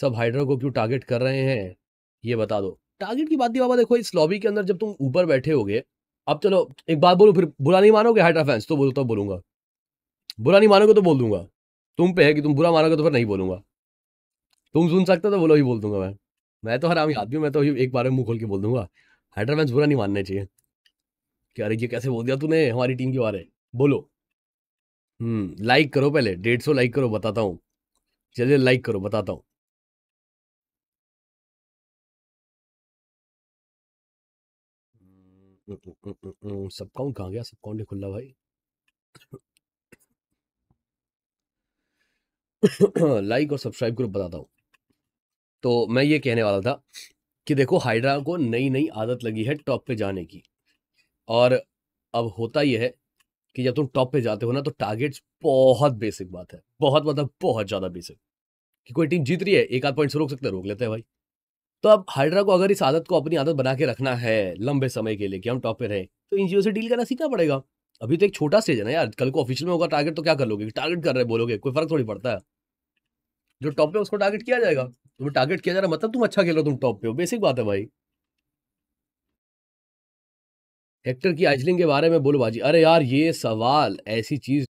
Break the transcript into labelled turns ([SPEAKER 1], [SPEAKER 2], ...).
[SPEAKER 1] सब हाइड्रा को क्यों टारगेट कर रहे हैं ये बता दो टारगेट की बात थी बाबा देखो इस लॉबी के अंदर जब तुम ऊपर बैठे होगे अब चलो एक बात बोलो फिर बुरा नहीं मानोगे हाइड्रा फैंस तो बोलता तो बोलूंगा बुरा नहीं मानोगे तो बोल दूंगा तुम पे है कि तुम बुरा मानोगे तो फिर नहीं बोलूंगा तुम सुन सकते तो बोलो ही बोल दूंगा मैं मैं तो हर आम आदमी मैं तो एक बार में मुंह खोल के बोल दूंगा हाइड्रा फैंस बुरा नहीं मानना चाहिए कि अरे ये कैसे बोल दिया तूने हमारी टीम के बारे बोलो लाइक हम्म, करो पहले डेढ़ सौ लाइक करो बताता हूँ चलिए लाइक करो बताता हूँ सब कौन कहाँ गया सब कौन खुल रहा भाई लाइक और सब्सक्राइब करो बताता हूँ तो मैं ये कहने वाला था कि देखो हाइड्रा को नई नई आदत लगी है टॉप पे जाने की और अब होता यह है कि जब तुम टॉप पे जाते हो ना तो टारगेट्स बहुत बेसिक बात है बहुत मतलब बहुत ज़्यादा बेसिक कि कोई टीम जीत रही है एक आध पॉइंट से रोक सकते हैं रोक लेते हैं भाई तो अब हाइड्रा को अगर इस आदत को अपनी आदत बना के रखना है लंबे समय के लिए कि हम टॉप पे रहें तो इन से डील करना सीखना पड़ेगा अभी तो एक छोटा स्टेज है ना यार कल को ऑफिशियल में होगा टारगेट तो क्या कर लोगे टारगेट कर रहे बोलोगे कोई फर्क थोड़ी पड़ता है जो टॉप पे उसको टारगेट किया जाएगा तुम्हें टारगेट किया जा रहा मतलब तुम अच्छा खेल रहे हो तुम टॉप पे हो बेसिक बात है भाई हेक्टर की आइजलिंग के बारे में बोलो बाजी अरे यार ये सवाल ऐसी
[SPEAKER 2] चीज